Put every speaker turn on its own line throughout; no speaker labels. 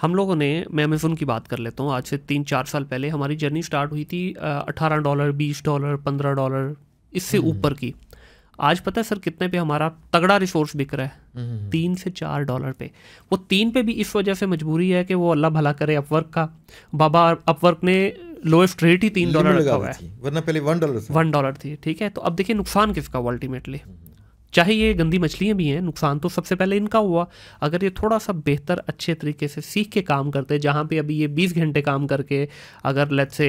हम लोगों ने मैं अमेज़ोन की बात कर लेता हूँ आज से तीन चार साल पहले हमारी जर्नी स्टार्ट हुई थी अठारह डॉलर बीस डॉलर पंद्रह डॉलर इससे हम्म। ऊपर की आज पता है सर कितने पे हमारा तगड़ा रिसोर्स बिक रहा है हम्म। तीन से चार डॉलर पे वो तीन पे भी इस वजह से मजबूरी है कि वो अल्लाह भला करे अपवर्क का बाबा अपवर्क ने लोएस्ट रेट ही तीन डॉलर लगा हुआ है वरना पहले वन डॉलर वन डॉलर थी ठीक है तो अब देखिए नुकसान किसका अल्टीमेटली चाहे ये गंदी मछलियाँ भी हैं नुकसान तो सबसे पहले इनका हुआ अगर ये थोड़ा सा बेहतर अच्छे तरीके से सीख के काम करते जहाँ पे अभी ये 20 घंटे काम करके अगर लेट से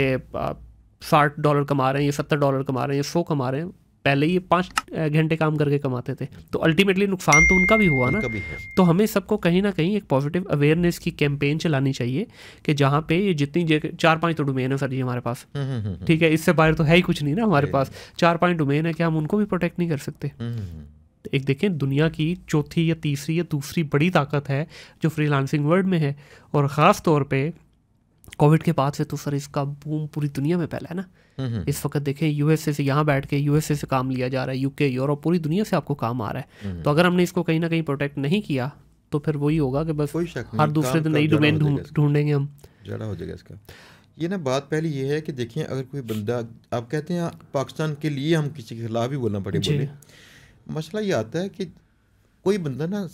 साठ डॉलर कमा रहे हैं या सत्तर डॉलर कमा रहे हैं या सौ कमा रहे हैं पहले ये पाँच घंटे काम करके कमाते थे तो अल्टीमेटली नुकसान तो उनका भी हुआ ना भी तो हमें सबको कहीं ना कहीं एक पॉजिटिव अवेयरनेस की कैंपेन चलानी चाहिए कि जहाँ पे ये जितनी चार पाँच तो डोमेन है सर जी हमारे पास हम्म, हम्म, हम्म, ठीक है इससे बाहर तो है ही कुछ नहीं ना हमारे पास चार पांच डोमेन है कि हम उनको भी प्रोटेक्ट नहीं कर सकते तो एक देखें दुनिया की चौथी या तीसरी या दूसरी बड़ी ताकत है जो फ्रीलांसिंग वर्ल्ड में है और ख़ास तौर पे कोविड के बाद से तो सर इसका बूम पूरी दुनिया में फैला है ना इस वक्त देखें यूएसए से यहाँ बैठ के यूएसए से काम लिया जा रहा है यूके यूरोप पूरी दुनिया से आपको काम आ रहा है तो अगर हमने इसको कहीं ना कहीं प्रोटेक्ट नहीं किया तो फिर वही होगा कि बस हर दूसरे दिन नई डोमेन ढूंढेंगे
हम जड़ा हो जाएगा इसका ये ना बात पहले ये है कि देखिए अगर कोई बंदा आप कहते हैं पाकिस्तान के लिए हम किसी के खिलाफ भी बोलना पड़े बोले मसला ये आता है कि कोई बंदा ना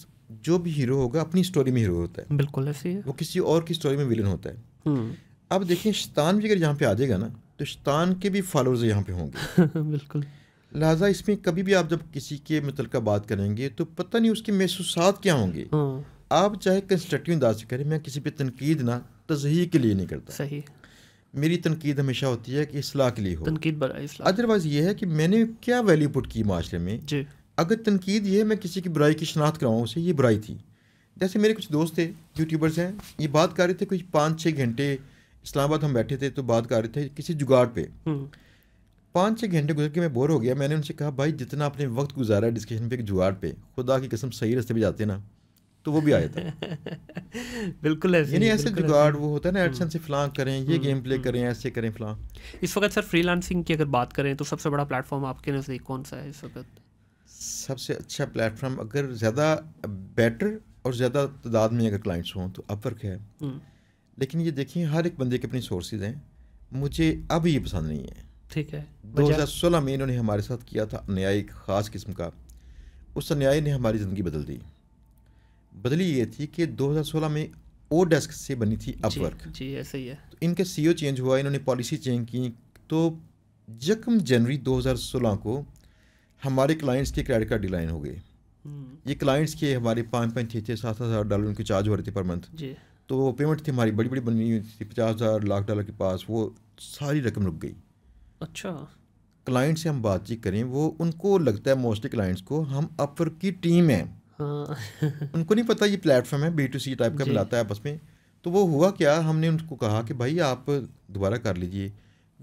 जो भी हीरो होगा अपनी स्टोरी में हीरो होता है बिल्कुल ऐसे ही वो किसी और की स्टोरी में विलन होता है हम्म। अब देखें शैतान भी अगर यहाँ पे आ जाएगा ना तो शैतान के भी फॉलोअर्स यहाँ पे होंगे बिल्कुल लिहाजा इसमें कभी भी आप जब किसी के मतलब का बात करेंगे तो पता नहीं उसके महसूस क्या होंगे हाँ। आप चाहे कंस्ट्रक्टिव अंदाज से करें मैं किसी पर तनकीद ना तजही के लिए नहीं करता सही मेरी तनकीद हमेशा होती है कि इसलाह के लिए हो तनकीद अदरवाइज ये है कि मैंने क्या वैल्यू पुट की माशरे में अगर तनकीद ये है मैं किसी की बुराई की शनाख्त कराऊँ उसे ये बुराई थी जैसे मेरे कुछ दोस्त थे यूट्यूबर्स हैं ये बात कर रहे थे कुछ पाँच छः घंटे इस्लामाबाद हम बैठे थे तो बात कर रहे थे किसी जुगाड़ पे हम्म। पाँच छः घंटे गुजर के मैं बोर हो गया मैंने उनसे कहा भाई जितना आपने वक्त गुजारा डिस्कशन पे एक जुगाड़ पे खुदा की कसम सही रास्ते पे जाते ना तो वो भी आया था बिल्कुल ऐसे यानी ऐसे जुगाड़ वो होता है ना एडसन से हम्म। फ्लां करें ये गेम हम्म, प्ले करें ऐसे करें फ्लां इस वक्त सर
फ्रीलांसिंग की अगर बात करें तो सबसे बड़ा प्लेटफॉर्म आपके नज़दीक कौन सा है इस वक्त
सबसे अच्छा प्लेटफॉर्म अगर ज़्यादा बेटर और ज़्यादा तादाद में अगर क्लाइंट्स हों तो अपवर्क है हम्म। लेकिन ये देखिए हर एक बंदे की अपनी सोर्सेज हैं मुझे अब ये पसंद नहीं है
ठीक है दो हज़ार
सोलह में इन्होंने हमारे साथ किया था अन्याय एक ख़ास किस्म का उस अन्याय ने हमारी ज़िंदगी बदल दी बदली ये थी कि 2016 में ओ डेस्क से बनी थी अपवर्क जी ऐसे ही है तो इनके ओ चेंज e हुआ इन्होंने पॉलिसी चेंज की तो जख्म जनवरी 2016 को हमारे क्लाइंट्स के क्रेडिट कार्ड डिलाइन हो गए ये क्लाइंट्स के हमारे पाँच पाँच छः छः सात हज़ार डॉलर उनके चार्ज हो रहे थे पर मंथ तो पेमेंट थी हमारी बड़ी बड़ी बनी हुई थी पचास हज़ार लाख डॉलर के पास वो सारी रकम रुक गई अच्छा क्लाइंट से हम बातचीत करें वो उनको लगता है मोस्टली क्लाइंट्स को हम अपर की टीम है हाँ। उनको नहीं पता ये प्लेटफॉर्म है बी टू सी टाइप का मिलाता है आपस में तो वो हुआ क्या हमने उनको कहा कि भाई आप दोबारा कर लीजिए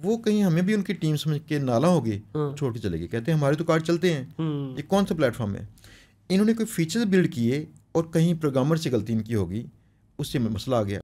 वो कहीं हमें भी उनकी टीम समझ के नाला हो गए हाँ। छोड़ के चले गए कहते हैं हमारे तो कार्ड चलते हैं हम्म। ये कौन सा प्लेटफॉर्म है इन्होंने कोई फीचर्स बिल्ड किए और कहीं प्रोग्रामर से गलती इनकी होगी उससे मसला आ गया